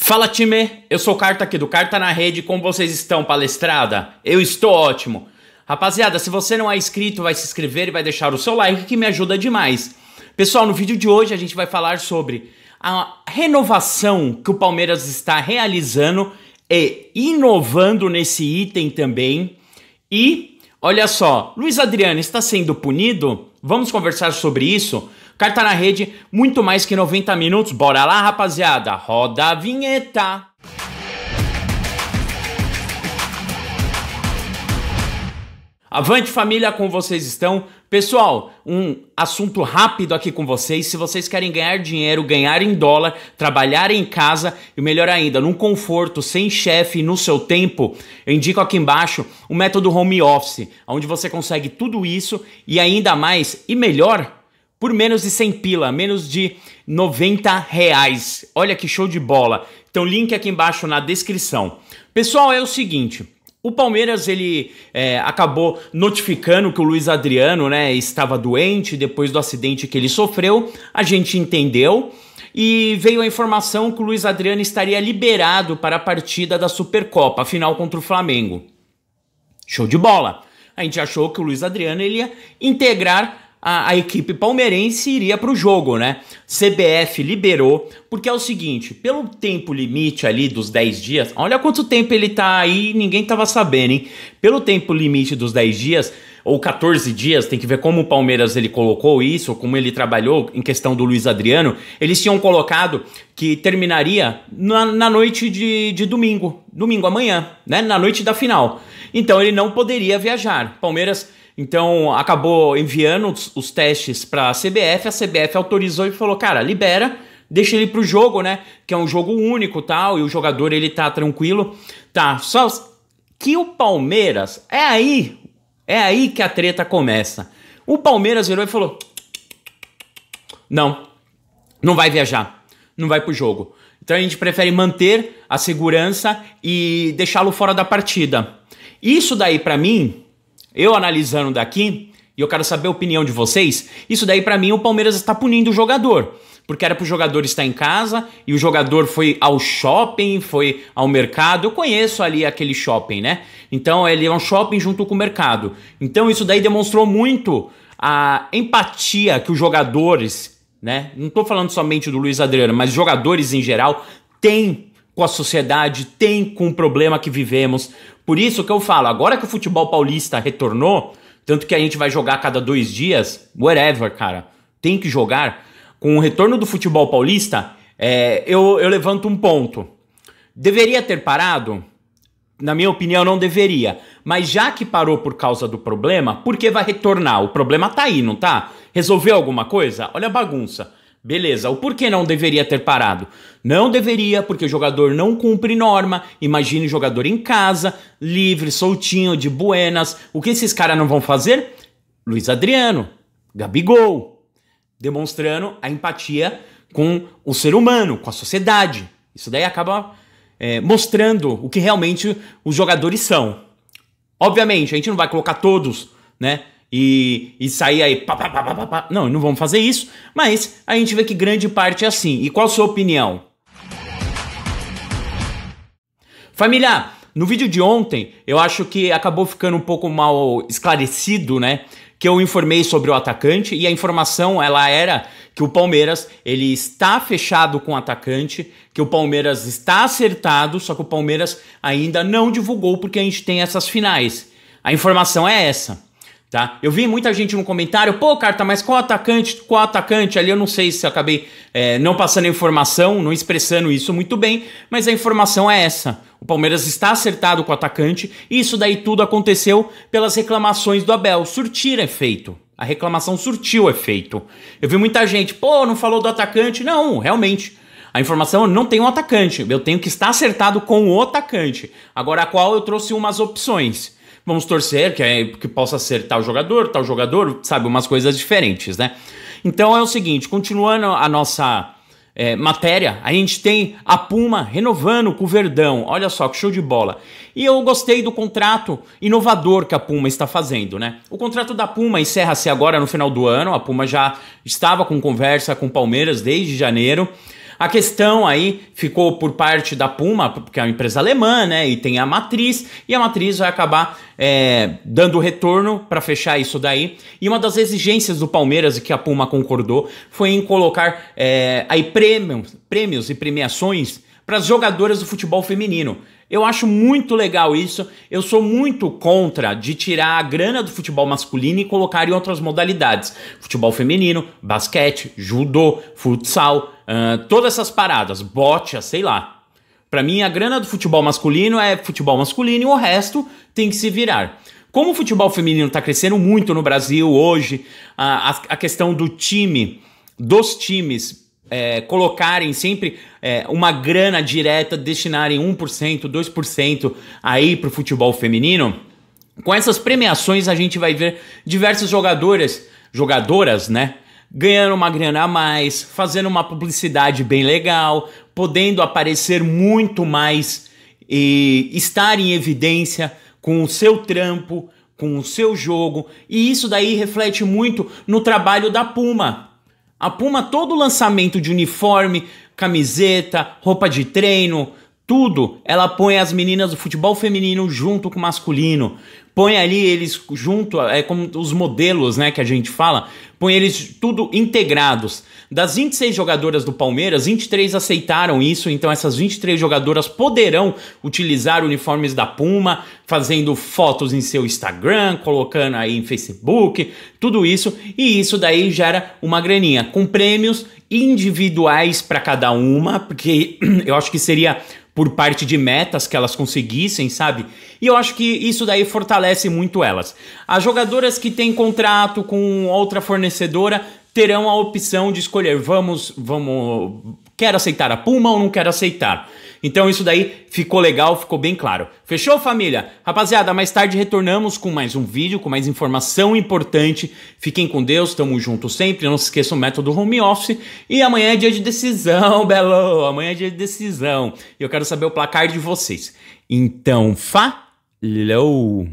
Fala time, eu sou o Carta aqui do Carta na Rede, como vocês estão, palestrada? Eu estou ótimo. Rapaziada, se você não é inscrito, vai se inscrever e vai deixar o seu like que me ajuda demais. Pessoal, no vídeo de hoje a gente vai falar sobre a renovação que o Palmeiras está realizando e inovando nesse item também. E olha só, Luiz Adriano está sendo punido? Vamos conversar sobre isso? Carta na Rede, muito mais que 90 minutos. Bora lá, rapaziada. Roda a vinheta. Avante família, como vocês estão? Pessoal, um assunto rápido aqui com vocês. Se vocês querem ganhar dinheiro, ganhar em dólar, trabalhar em casa e melhor ainda, num conforto, sem chefe, no seu tempo, eu indico aqui embaixo o método home office, onde você consegue tudo isso e ainda mais e melhor por menos de 100 pila, menos de 90 reais. Olha que show de bola. Então, link aqui embaixo na descrição. Pessoal, é o seguinte. O Palmeiras ele é, acabou notificando que o Luiz Adriano né, estava doente depois do acidente que ele sofreu. A gente entendeu e veio a informação que o Luiz Adriano estaria liberado para a partida da Supercopa, a final contra o Flamengo. Show de bola! A gente achou que o Luiz Adriano ele ia integrar a, a equipe palmeirense iria para o jogo, né? CBF liberou, porque é o seguinte, pelo tempo limite ali dos 10 dias, olha quanto tempo ele tá aí, ninguém tava sabendo, hein? Pelo tempo limite dos 10 dias, ou 14 dias, tem que ver como o Palmeiras ele colocou isso, como ele trabalhou em questão do Luiz Adriano, eles tinham colocado que terminaria na, na noite de, de domingo, domingo amanhã, né? Na noite da final. Então ele não poderia viajar. Palmeiras então acabou enviando os, os testes para a CBF, a CBF autorizou e falou: cara, libera, deixa ele pro jogo, né? Que é um jogo único tal, e o jogador ele tá tranquilo. Tá, só que o Palmeiras, é aí, é aí que a treta começa. O Palmeiras virou e falou: não, não vai viajar, não vai pro jogo. Então a gente prefere manter a segurança e deixá-lo fora da partida. Isso daí para mim eu analisando daqui, e eu quero saber a opinião de vocês, isso daí para mim o Palmeiras está punindo o jogador. Porque era pro jogador estar em casa e o jogador foi ao shopping, foi ao mercado. Eu conheço ali aquele shopping, né? Então ele é um shopping junto com o mercado. Então isso daí demonstrou muito a empatia que os jogadores, né? Não tô falando somente do Luiz Adriano, mas jogadores em geral têm com a sociedade, tem com o problema que vivemos. Por isso que eu falo, agora que o futebol paulista retornou, tanto que a gente vai jogar cada dois dias, whatever, cara, tem que jogar. Com o retorno do futebol paulista, é, eu, eu levanto um ponto. Deveria ter parado? Na minha opinião, não deveria. Mas já que parou por causa do problema, por que vai retornar? O problema tá aí, não tá? Resolveu alguma coisa? Olha a bagunça. Beleza, o porquê não deveria ter parado? Não deveria, porque o jogador não cumpre norma. Imagine o jogador em casa, livre, soltinho, de buenas. O que esses caras não vão fazer? Luiz Adriano, Gabigol, demonstrando a empatia com o ser humano, com a sociedade. Isso daí acaba é, mostrando o que realmente os jogadores são. Obviamente, a gente não vai colocar todos, né? e, e sair aí. Pá, pá, pá, pá, pá. Não, não vamos fazer isso, mas a gente vê que grande parte é assim. E qual a sua opinião? Família, no vídeo de ontem, eu acho que acabou ficando um pouco mal esclarecido, né? Que eu informei sobre o atacante e a informação ela era que o Palmeiras ele está fechado com o atacante, que o Palmeiras está acertado, só que o Palmeiras ainda não divulgou porque a gente tem essas finais. A informação é essa. Tá? Eu vi muita gente no comentário, pô, carta, mas qual atacante? Qual atacante? Ali eu não sei se eu acabei é, não passando a informação, não expressando isso muito bem, mas a informação é essa. O Palmeiras está acertado com o atacante, e isso daí tudo aconteceu pelas reclamações do Abel. Surtir efeito. É a reclamação surtiu efeito. É eu vi muita gente, pô, não falou do atacante? Não, realmente. A informação não tem um atacante, eu tenho que estar acertado com o atacante. Agora, a qual eu trouxe umas opções. Vamos torcer que, é, que possa ser tal jogador, tal jogador, sabe? Umas coisas diferentes, né? Então é o seguinte, continuando a nossa é, matéria, a gente tem a Puma renovando com o Verdão. Olha só que show de bola. E eu gostei do contrato inovador que a Puma está fazendo, né? O contrato da Puma encerra-se agora no final do ano. A Puma já estava com conversa com o Palmeiras desde janeiro. A questão aí ficou por parte da Puma, porque é uma empresa alemã, né? E tem a matriz, e a matriz vai acabar é, dando retorno para fechar isso daí. E uma das exigências do Palmeiras que a Puma concordou foi em colocar é, aí prêmios, prêmios e premiações para as jogadoras do futebol feminino. Eu acho muito legal isso. Eu sou muito contra de tirar a grana do futebol masculino e colocar em outras modalidades: futebol feminino, basquete, judô, futsal, uh, todas essas paradas, bota, sei lá. Para mim, a grana do futebol masculino é futebol masculino e o resto tem que se virar. Como o futebol feminino está crescendo muito no Brasil hoje, a, a questão do time, dos times é, colocarem sempre é, uma grana direta, destinarem 1%, 2% aí para o futebol feminino, com essas premiações a gente vai ver diversas jogadoras, jogadoras, né? Ganhando uma grana a mais, fazendo uma publicidade bem legal, podendo aparecer muito mais e estar em evidência com o seu trampo, com o seu jogo, e isso daí reflete muito no trabalho da Puma, a Puma, todo lançamento de uniforme, camiseta, roupa de treino, tudo, ela põe as meninas do futebol feminino junto com o masculino, põe ali eles junto, é como os modelos, né, que a gente fala, põe eles tudo integrados. Das 26 jogadoras do Palmeiras, 23 aceitaram isso, então essas 23 jogadoras poderão utilizar uniformes da Puma, fazendo fotos em seu Instagram, colocando aí em Facebook, tudo isso, e isso daí gera uma graninha com prêmios individuais para cada uma, porque eu acho que seria por parte de metas que elas conseguissem, sabe? E eu acho que isso daí fortalece muito elas. As jogadoras que têm contrato com outra fornecedora terão a opção de escolher vamos vamos Quero aceitar a Puma ou não quero aceitar? Então isso daí ficou legal, ficou bem claro. Fechou, família? Rapaziada, mais tarde retornamos com mais um vídeo, com mais informação importante. Fiquem com Deus, tamo junto sempre. Não se esqueçam o método home office. E amanhã é dia de decisão, Belo! Amanhã é dia de decisão. E eu quero saber o placar de vocês. Então, falou!